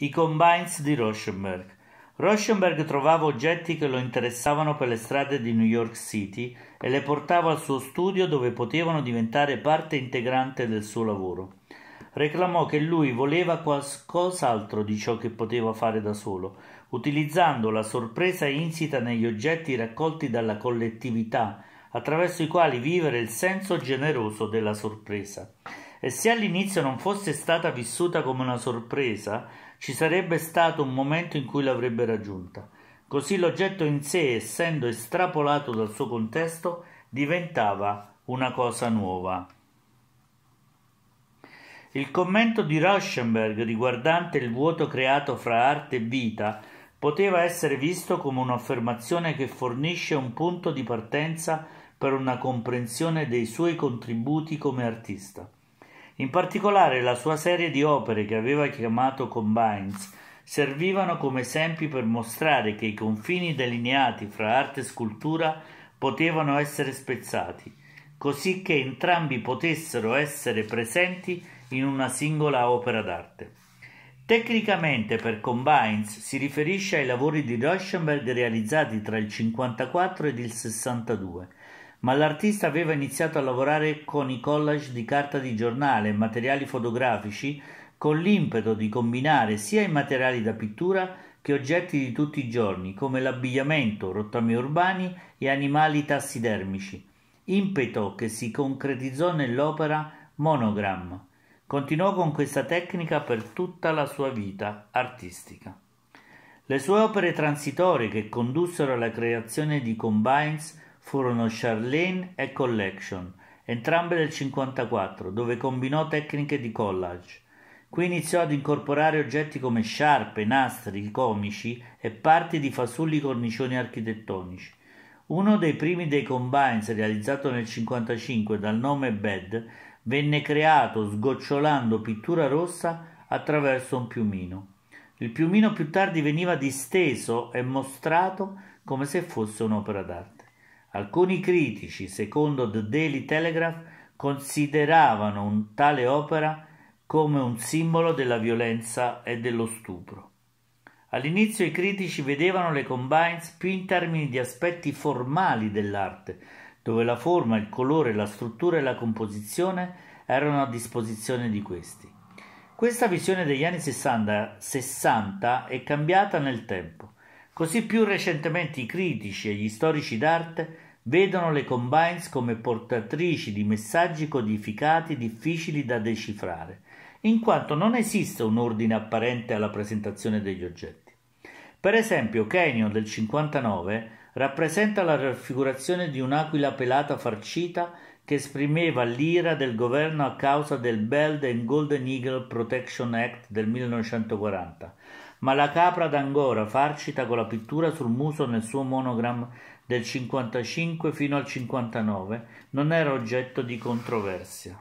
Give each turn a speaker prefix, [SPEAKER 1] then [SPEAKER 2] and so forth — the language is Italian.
[SPEAKER 1] I Combines di Rauschenberg. Rauschenberg trovava oggetti che lo interessavano per le strade di New York City e le portava al suo studio dove potevano diventare parte integrante del suo lavoro. Reclamò che lui voleva qualcos'altro di ciò che poteva fare da solo, utilizzando la sorpresa insita negli oggetti raccolti dalla collettività, attraverso i quali vivere il senso generoso della sorpresa e se all'inizio non fosse stata vissuta come una sorpresa, ci sarebbe stato un momento in cui l'avrebbe raggiunta. Così l'oggetto in sé, essendo estrapolato dal suo contesto, diventava una cosa nuova. Il commento di Rauschenberg riguardante il vuoto creato fra arte e vita poteva essere visto come un'affermazione che fornisce un punto di partenza per una comprensione dei suoi contributi come artista. In particolare la sua serie di opere che aveva chiamato Combines servivano come esempi per mostrare che i confini delineati fra arte e scultura potevano essere spezzati, così che entrambi potessero essere presenti in una singola opera d'arte. Tecnicamente per Combines si riferisce ai lavori di Rauschenberg realizzati tra il 54 ed il 62, ma l'artista aveva iniziato a lavorare con i collage di carta di giornale e materiali fotografici con l'impeto di combinare sia i materiali da pittura che oggetti di tutti i giorni, come l'abbigliamento, rottami urbani e animali tassidermici. Impeto che si concretizzò nell'opera Monogram. Continuò con questa tecnica per tutta la sua vita artistica. Le sue opere transitorie che condussero alla creazione di Combines furono Charlene e Collection, entrambe del 54, dove combinò tecniche di collage. Qui iniziò ad incorporare oggetti come sciarpe, nastri comici e parti di fasulli cornicioni architettonici. Uno dei primi dei combines realizzato nel 55 dal nome Bed venne creato sgocciolando pittura rossa attraverso un piumino. Il piumino più tardi veniva disteso e mostrato come se fosse un'opera d'arte. Alcuni critici, secondo The Daily Telegraph, consideravano un tale opera come un simbolo della violenza e dello stupro. All'inizio i critici vedevano le combines più in termini di aspetti formali dell'arte, dove la forma, il colore, la struttura e la composizione erano a disposizione di questi. Questa visione degli anni 60, 60 è cambiata nel tempo. Così più recentemente i critici e gli storici d'arte vedono le Combines come portatrici di messaggi codificati difficili da decifrare, in quanto non esiste un ordine apparente alla presentazione degli oggetti. Per esempio, Canyon del 59 rappresenta la raffigurazione di un'aquila pelata farcita che esprimeva l'ira del governo a causa del Belt and Golden Eagle Protection Act del 1940, ma la capra d'Angora farcita con la pittura sul muso nel suo monogramma del 55 fino al 59 non era oggetto di controversia.